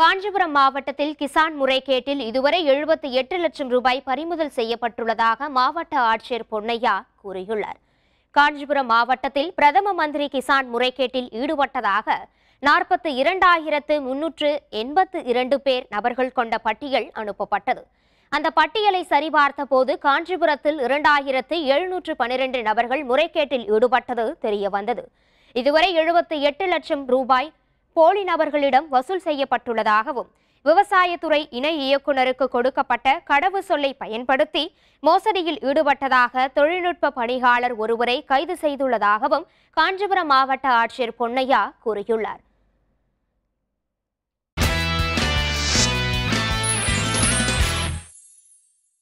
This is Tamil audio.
காஞ்சிபுரம் மாவட்டத்தில் கிசான் முறைகேட்டில் இதுவரை எழுபத்தி எட்டு லட்சம் ரூபாய் பறிமுதல் செய்யப்பட்டுள்ளதாக மாவட்ட ஆட்சியர் பொன்னையா கூறியுள்ளார் காஞ்சிபுரம் மாவட்டத்தில் பிரதம மந்திரி கிசான் முறைகேட்டில் ஈடுபட்டதாக நாற்பத்தி இரண்டாயிரத்து முன்னூற்று எண்பத்து இரண்டு பேர் நபர்கள் கொண்ட பட்டியல் அனுப்பப்பட்டது அந்த பட்டியலை சரிபார்த்த போது காஞ்சிபுரத்தில் இரண்டாயிரத்து எழுநூற்று பனிரெண்டு நபர்கள் முறைகேட்டில் ஈடுபட்டது தெரியவந்தது இதுவரை எழுபத்தி எட்டு லட்சம் ரூபாய் போலி நபர்களிடம் வசூல் செய்யப்பட்டுள்ளதாகவும் விவசாயத்துறை இணை இயக்குநருக்கு கொடுக்கப்பட்ட கடவு சொல்லை பயன்படுத்தி மோசடியில் ஈடுபட்டதாக தொழில்நுட்ப பணியாளர் ஒருவரை கைது செய்துள்ளதாகவும் காஞ்சிபுரம் மாவட்ட ஆட்சியர் பொன்னையா கூறியுள்ளார்